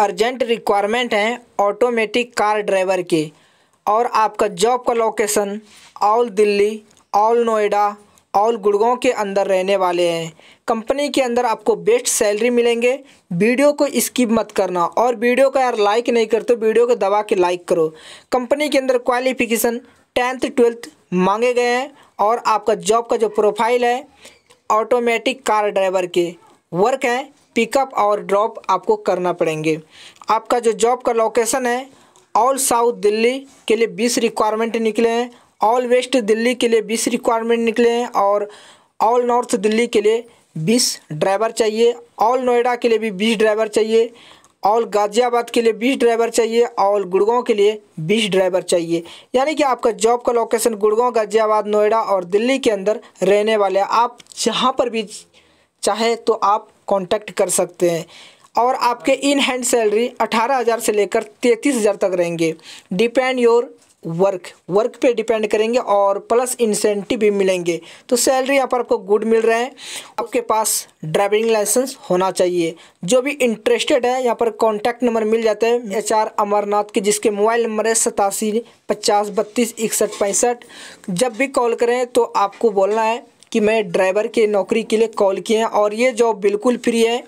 urgent requirement हैं automatic car driver के और आपका जॉब का location all Delhi all Noida all Gurgaon के अंदर रहने वाले हैं कंपनी के अंदर आपको बेस्ट सैलरी मिलेंगे वीडियो को स्किप मत करना और वीडियो का यार लाइक नहीं करते वीडियो को दबा के लाइक करो कंपनी के अंदर क्वालिफिकेशन टेंथ ट्वेल्थ मांगे गए हैं और आपका जॉब का जो प्रोफाइल है ऑटोमेटिक कार ड्राइवर के वर्क हैं पिकअप और ड्रॉप आपको करना पड़ेंगे आपका जो जॉब का लोकेशन है ऑल साउथ दिल्ली के लिए बीस रिक्वायरमेंट निकले हैं ऑल वेस्ट दिल्ली के लिए बीस रिक्वायरमेंट निकले हैं और ऑल नॉर्थ दिल्ली के लिए बीस ड्राइवर चाहिए ऑल नोएडा के लिए भी बीस ड्राइवर चाहिए ऑल गाज़ियाबाद के लिए बीस ड्राइवर चाहिए ऑल गुड़गांव के लिए बीस ड्राइवर चाहिए यानी कि आपका जॉब का लोकेशन गुड़गांव गाज़ियाबाद नोएडा और दिल्ली के अंदर रहने वाले आप जहाँ पर भी चाहे तो आप कांटेक्ट कर सकते हैं और आपके इन हैंड सैलरी 18,000 से लेकर 33,000 तक रहेंगे डिपेंड योर वर्क वर्क पे डिपेंड करेंगे और प्लस इंसेंटिव भी मिलेंगे तो सैलरी यहाँ पर आपको गुड मिल रहा है आपके पास ड्राइविंग लाइसेंस होना चाहिए जो भी इंटरेस्टेड है यहाँ पर कॉन्टैक्ट नंबर मिल जाता है एच आर अमरनाथ के जिसके मोबाइल नंबर है सतासी पचास बत्तीस इकसठ पैंसठ जब भी कॉल करें तो आपको बोलना है कि मैं ड्राइवर के नौकरी के लिए कॉल किए हैं और ये जॉब बिल्कुल फ्री है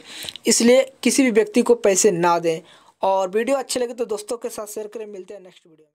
इसलिए किसी भी व्यक्ति को पैसे ना दें और वीडियो अच्छी लगे तो दोस्तों के साथ शेयर करें मिलते हैं नेक्स्ट वीडियो